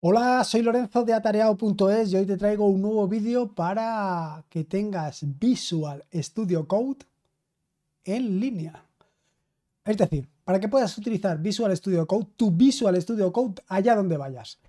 Hola, soy Lorenzo de atareado.es y hoy te traigo un nuevo vídeo para que tengas Visual Studio Code en línea. Es decir, para que puedas utilizar Visual Studio Code, tu Visual Studio Code allá donde vayas.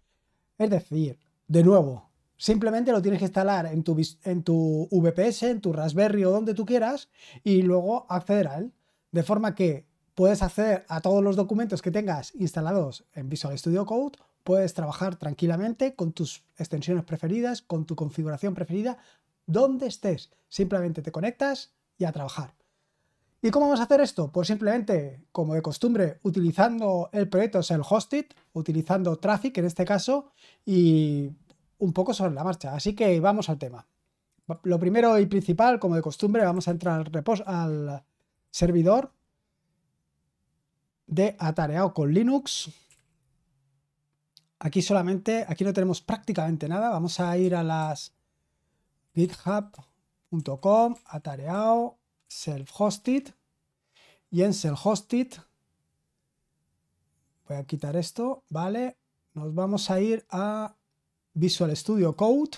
Es decir, de nuevo, simplemente lo tienes que instalar en tu, en tu VPS, en tu Raspberry o donde tú quieras y luego acceder a él. De forma que puedes acceder a todos los documentos que tengas instalados en Visual Studio Code puedes trabajar tranquilamente con tus extensiones preferidas, con tu configuración preferida, donde estés. Simplemente te conectas y a trabajar. ¿Y cómo vamos a hacer esto? Pues simplemente, como de costumbre, utilizando el proyecto el Hosted, utilizando Traffic en este caso, y un poco sobre la marcha. Así que vamos al tema. Lo primero y principal, como de costumbre, vamos a entrar al servidor de Atareado con Linux Aquí solamente, aquí no tenemos prácticamente nada. Vamos a ir a las github.com, atareado, self-hosted. Y en self-hosted, voy a quitar esto, ¿vale? Nos vamos a ir a Visual Studio Code.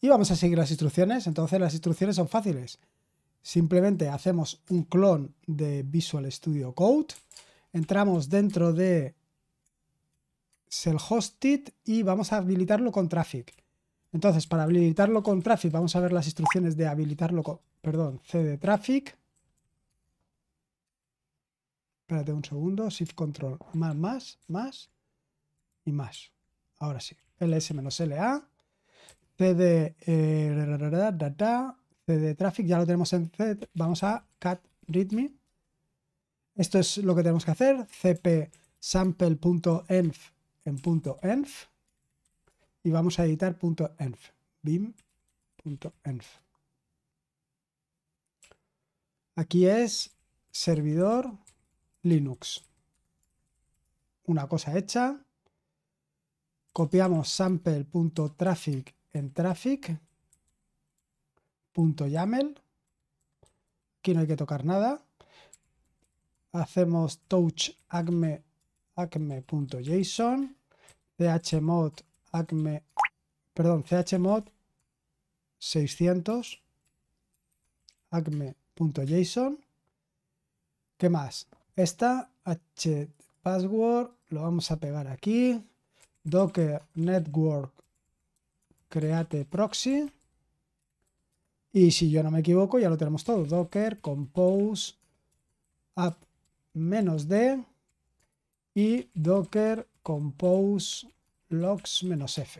Y vamos a seguir las instrucciones. Entonces las instrucciones son fáciles. Simplemente hacemos un clon de Visual Studio Code. Entramos dentro de el hosted y vamos a habilitarlo con traffic. Entonces, para habilitarlo con traffic, vamos a ver las instrucciones de habilitarlo con, perdón, cd traffic. Espérate un segundo, shift control, más, más, más y más. Ahora sí, ls-la, cd, eh, cd traffic, ya lo tenemos en cd, vamos a cat readme. Esto es lo que tenemos que hacer, cp en punto .env y vamos a editar punto .env, bim.env. Aquí es servidor Linux. Una cosa hecha. Copiamos sample.traffic en traffic.yaml. Aquí no hay que tocar nada. Hacemos touch acme acme.json chmod acme perdón chmod 600 acme.json ¿qué más? esta h password lo vamos a pegar aquí docker network create proxy y si yo no me equivoco ya lo tenemos todo docker compose app-d y docker compose logs-f.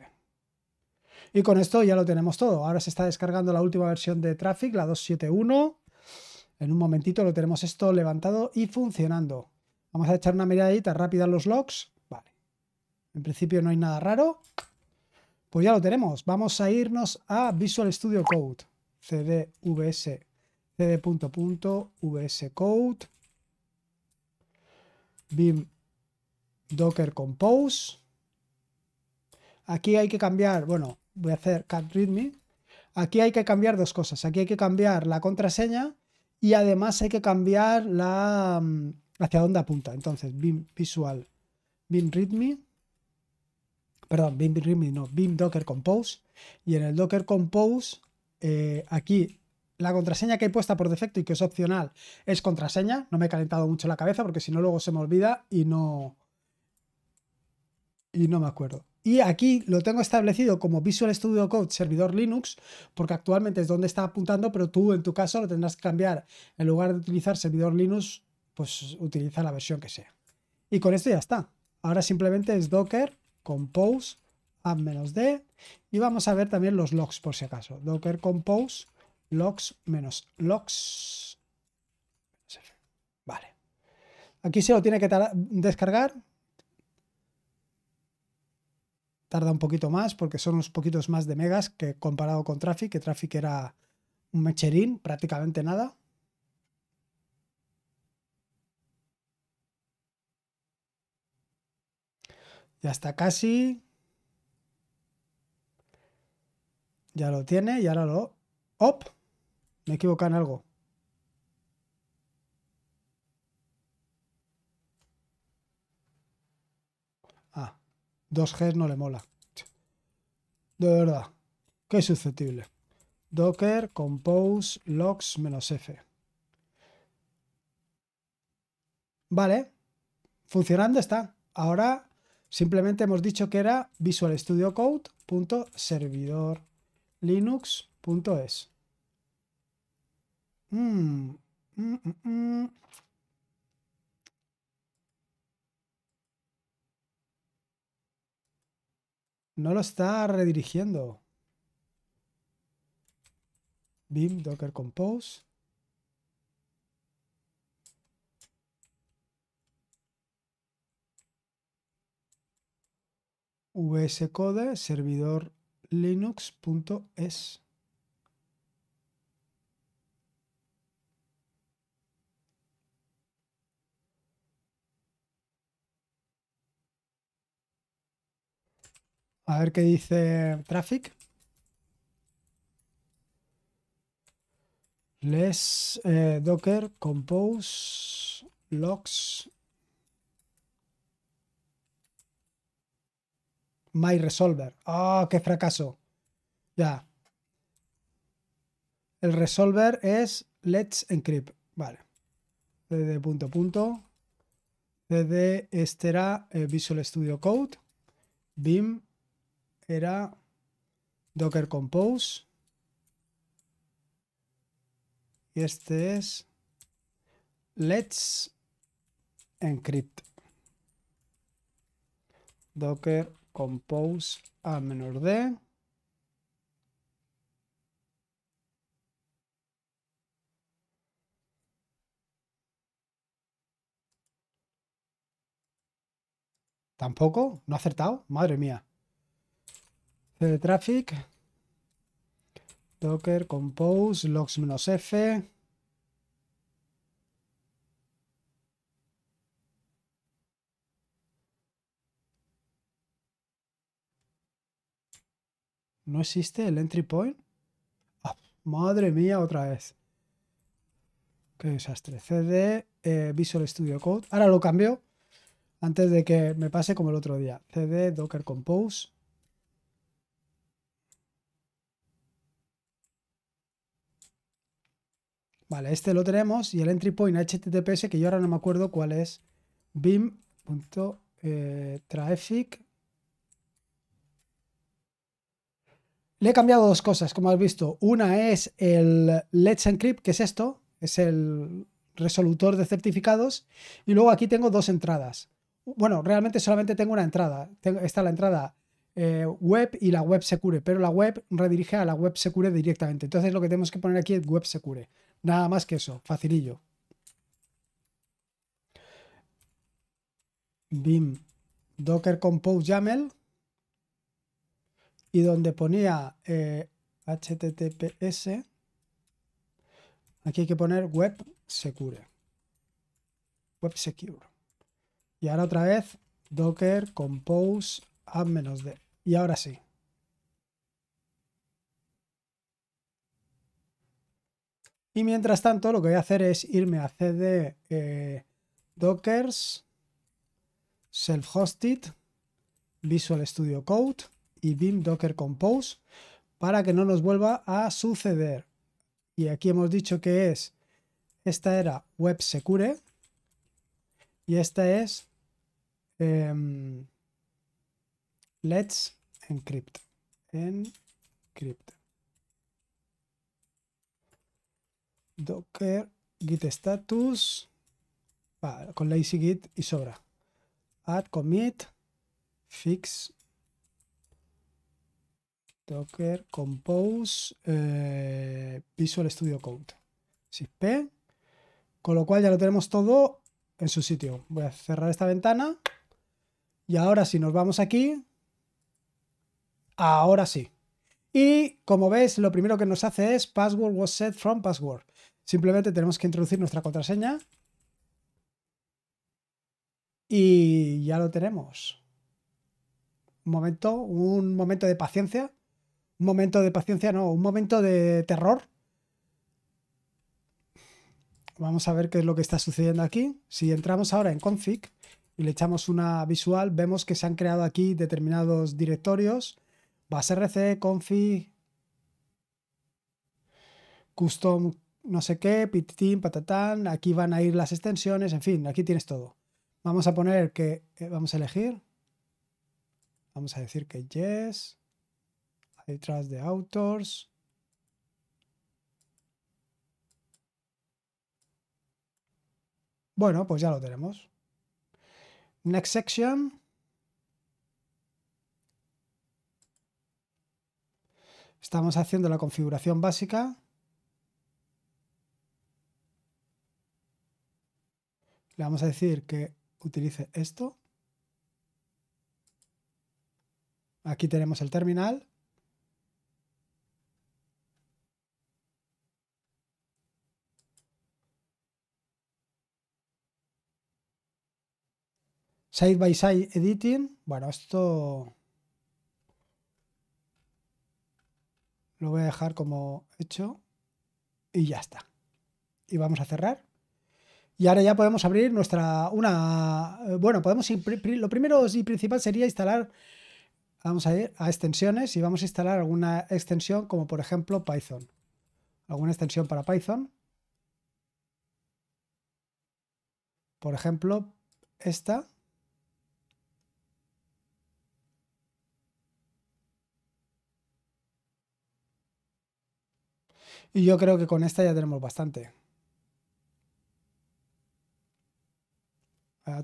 Y con esto ya lo tenemos todo. Ahora se está descargando la última versión de Traffic, la 271. En un momentito lo tenemos esto levantado y funcionando. Vamos a echar una miradita rápida a los logs. Vale. En principio no hay nada raro. Pues ya lo tenemos. Vamos a irnos a Visual Studio Code. CDVS. CD VS Code. BIM Docker Compose. Aquí hay que cambiar, bueno, voy a hacer cat readme. Aquí hay que cambiar dos cosas. Aquí hay que cambiar la contraseña y además hay que cambiar la mm, hacia dónde apunta. Entonces, BIM Visual, BIM readme. Perdón, BIM readme, no, BIM Docker Compose. Y en el Docker Compose, eh, aquí la contraseña que he puesta por defecto y que es opcional es contraseña. No me he calentado mucho la cabeza porque si no luego se me olvida y no, y no me acuerdo. Y aquí lo tengo establecido como Visual Studio Code servidor Linux, porque actualmente es donde está apuntando, pero tú en tu caso lo tendrás que cambiar. En lugar de utilizar servidor Linux, pues utiliza la versión que sea. Y con esto ya está. Ahora simplemente es docker compose add d y vamos a ver también los logs por si acaso. Docker compose logs menos logs. Vale. Aquí se lo tiene que descargar, tarda un poquito más porque son unos poquitos más de megas que comparado con Traffic, que Traffic era un mecherín, prácticamente nada. Ya está casi. Ya lo tiene y ahora lo... ¡Op! Me equivocan en algo. 2G no le mola. De verdad. Qué susceptible. Docker, compose, logs, menos F. Vale. Funcionando está. Ahora simplemente hemos dicho que era Visual Studio Code.servidor servidor Mm, mm, mm, mm. No lo está redirigiendo. bim Docker Compose. code servidor linux.es A ver qué dice Traffic. Les eh, Docker Compose Logs My Resolver. ¡ah! qué fracaso! Ya. El resolver es Let's Encrypt. Vale. Desde punto punto. Desde este era eh, Visual Studio Code. BIM era Docker Compose. Y este es Let's Encrypt. Docker Compose a menor D. ¿Tampoco? ¿No ha acertado? Madre mía cd Traffic. Docker, compose, logs-f. ¿No existe el entry point? Ah, madre mía, otra vez. Qué desastre. CD eh, Visual Studio Code. Ahora lo cambio antes de que me pase como el otro día. CD Docker Compose. Vale, este lo tenemos y el entry point HTTPS, que yo ahora no me acuerdo cuál es, bim.traffic. Eh, Le he cambiado dos cosas, como has visto. Una es el Let's Encrypt, que es esto, es el resolutor de certificados. Y luego aquí tengo dos entradas. Bueno, realmente solamente tengo una entrada. Está la entrada eh, web y la web secure, pero la web redirige a la web secure directamente. Entonces lo que tenemos que poner aquí es web secure. Nada más que eso, facilillo. BIM Docker Compose YAML y donde ponía HTTPS, eh, aquí hay que poner Web Secure. Web Secure. Y ahora otra vez Docker Compose A-D. Y ahora sí, Y mientras tanto, lo que voy a hacer es irme a cd eh, dockers self-hosted Visual Studio Code y BIM Docker Compose para que no nos vuelva a suceder. Y aquí hemos dicho que es, esta era Web Secure y esta es em, Let's Encrypt. Encrypt. docker git status con lazy git y sobra add commit fix docker compose eh, visual studio code P con lo cual ya lo tenemos todo en su sitio voy a cerrar esta ventana y ahora si nos vamos aquí ahora sí y como ves, lo primero que nos hace es password was set from password. Simplemente tenemos que introducir nuestra contraseña y ya lo tenemos. Un momento, un momento de paciencia. Un momento de paciencia, no, un momento de terror. Vamos a ver qué es lo que está sucediendo aquí. Si entramos ahora en config y le echamos una visual, vemos que se han creado aquí determinados directorios. Base RC, config, custom no sé qué, pititín, patatán, aquí van a ir las extensiones, en fin, aquí tienes todo. Vamos a poner que, eh, vamos a elegir, vamos a decir que yes, detrás de authors, Bueno, pues ya lo tenemos. Next section. Estamos haciendo la configuración básica. Le vamos a decir que utilice esto. Aquí tenemos el terminal. Side by side editing. Bueno, esto lo voy a dejar como hecho y ya está. Y vamos a cerrar. Y ahora ya podemos abrir nuestra, una, eh, bueno, podemos, lo primero y principal sería instalar, vamos a ir a extensiones y vamos a instalar alguna extensión como por ejemplo Python. Alguna extensión para Python. Por ejemplo, esta. Y yo creo que con esta ya tenemos bastante.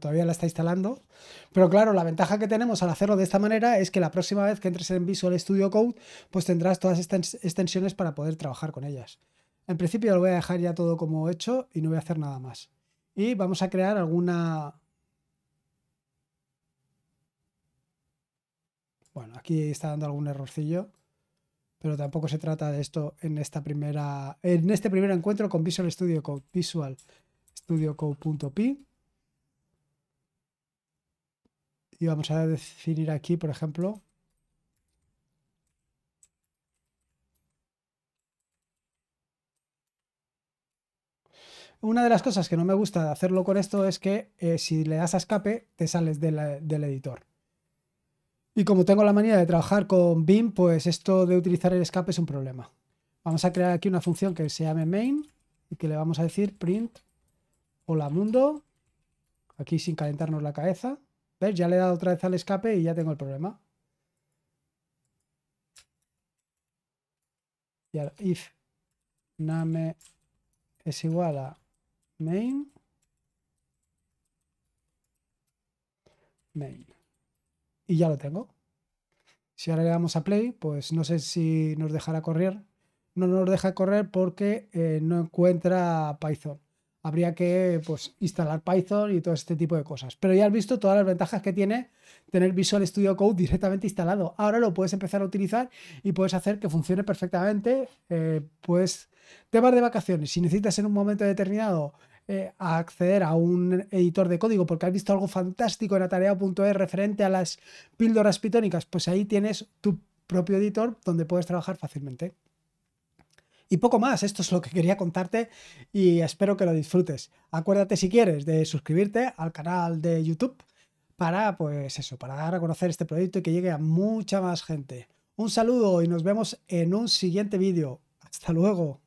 todavía la está instalando. Pero claro, la ventaja que tenemos al hacerlo de esta manera es que la próxima vez que entres en Visual Studio Code, pues tendrás todas estas extensiones para poder trabajar con ellas. En principio lo voy a dejar ya todo como hecho y no voy a hacer nada más. Y vamos a crear alguna... Bueno, aquí está dando algún errorcillo, pero tampoco se trata de esto en, esta primera, en este primer encuentro con Visual Studio Code. Visual Studio Code.py y vamos a definir aquí, por ejemplo, Una de las cosas que no me gusta de hacerlo con esto es que eh, si le das a escape, te sales del editor. Y como tengo la manía de trabajar con BIM, pues esto de utilizar el escape es un problema. Vamos a crear aquí una función que se llame main y que le vamos a decir print hola mundo, aquí sin calentarnos la cabeza. Ya le he dado otra vez al escape y ya tengo el problema. Y ahora, if name es igual a main main y ya lo tengo si ahora le damos a play pues no sé si nos dejará correr no nos deja correr porque eh, no encuentra python habría que pues, instalar Python y todo este tipo de cosas. Pero ya has visto todas las ventajas que tiene tener Visual Studio Code directamente instalado. Ahora lo puedes empezar a utilizar y puedes hacer que funcione perfectamente. Eh, pues temas de vacaciones, si necesitas en un momento determinado eh, acceder a un editor de código porque has visto algo fantástico en atareado.es referente a las píldoras pitónicas, pues ahí tienes tu propio editor donde puedes trabajar fácilmente. Y poco más, esto es lo que quería contarte y espero que lo disfrutes. Acuérdate si quieres de suscribirte al canal de YouTube para, pues eso, para dar a conocer este proyecto y que llegue a mucha más gente. Un saludo y nos vemos en un siguiente vídeo. Hasta luego.